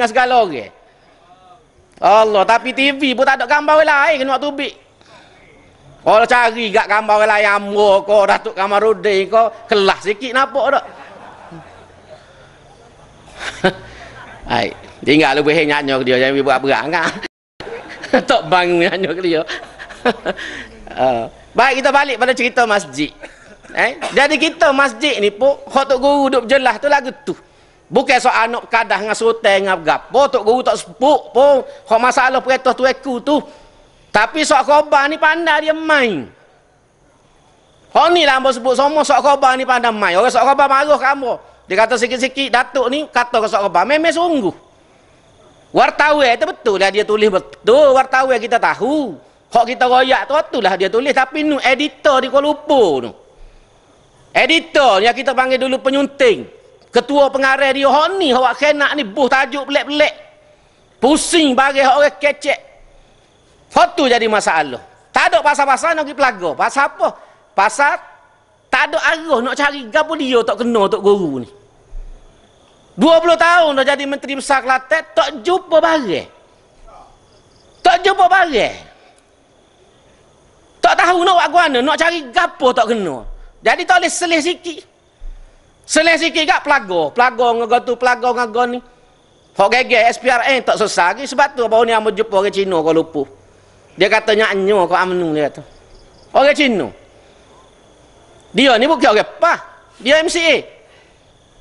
dengan segala orang. Allah, tapi TV pun tak ada gambar orang lain kena waktu bik. Kalau cari gak gambar orang lain ambo ko Datuk Kamarudin ko kelas sikit nampak dak. Hai, tinggal lebih nyanyo dia jangan lebih berang ah. Tok bang nyanyo dia. Ah. baik kita balik pada cerita masjid. Eh, jadi kita masjid ni pun hok tok guru duk jelas tu lagu tu. Bukan so anak kadah dengan sultan dengan gapo tok guru tak sepuk pun hok masalah perintah tu aku tu. Tapi soal khabar ni pandai dia main. Hok ni lah ambo sebut semua soal khabar ni pandai main. Orang soal khabar marah kamu. Dia kata sikit-sikit datuk ni kata ke soal khabar memang sungguh. Wartawe itu betul lah dia tulis betul wartawe kita tahu. Hok kita royak tu lah dia tulis tapi nu editor di Kuala Lumpur tu. Editor yang kita panggil dulu penyunting ketua pengarah dia hok ni hok khenak ni buh tajuk belek-belek pusing bagi hok orang kecek hok jadi masalah tak ada pasal-pasal nak pergi pelaga pasal apa pasal tak ada arah nak cari gapo dia tak kena tak guru ni 20 tahun dah jadi menteri besar Kelantan tak jumpa barang tak jumpa barang tak tahu nak buat guana nak cari gapo tak kena jadi tak boleh selih sikit Selain sikit kat pelago, pelago ngago tu, pelago ngago ni. Hok gege SPRN tak susah lagi sebab tu baru ni amo jumpa orang Cina kau lupa. Dia kata nyak nyu kau amnu dia kata. Orang Cina. Dia ni bukan orang pah. Dia MCA.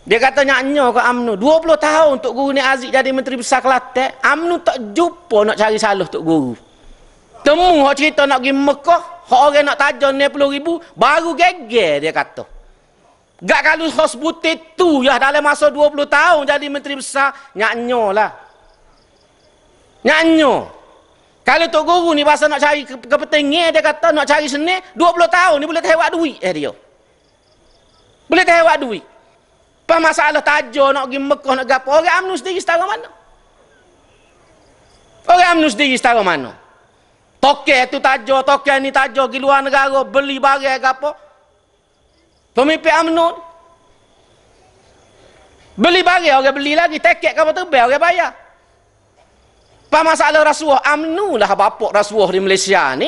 Dia kata nyak nyu kau amnu 20 tahun untuk guru ni Aziz jadi menteri besar Kelate, amnu tak jumpa nak cari salah tok guru. Temu hok cerita nak pergi Mekah, hok orang nak tajam 90 ribu baru gege dia kata. Gak kalau khas butet tu ya dalam masa 20 tahun jadi menteri besar nyanyo lah. Nyanyo. Kalau tok guru ni pasal nak cari kepentingan dia kata nak cari seni 20 tahun ni boleh tewak duit eh dia. Boleh tewak duit. Apa masalah tajo nak pergi Mekah nak gapo orang amnu sendiri setara mana? Orang amnu sendiri setara mana? Tokek tu tajo, tokek ni tajo pergi luar negara beli barang gapo, Pemimpin Amnon. Beli barang orang beli lagi, tiket kapal terbang orang bayar. Apa masalah rasuah? Amnu lah bapak rasuah di Malaysia ni.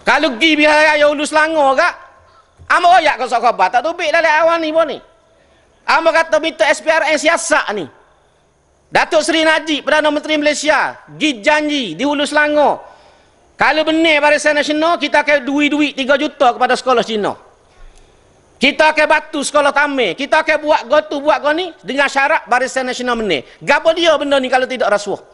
Kalau pergi bihar raya ulu selangor kak. Amo ya kau sokobat. Tak tubik dah lihat awan ni pun ni. Amo kata minta SPRN siasak ni. Datuk Seri Najib, Perdana Menteri Malaysia. Gi janji di Hulu selangor. Kalau benar barisan nasional, kita akan duit-duit 3 juta kepada sekolah Cina. Kita akan batu sekolah tamir. Kita akan buat gotu, buat goni dengan syarat barisan nasional benar. Gapa dia benda ni kalau tidak rasuah?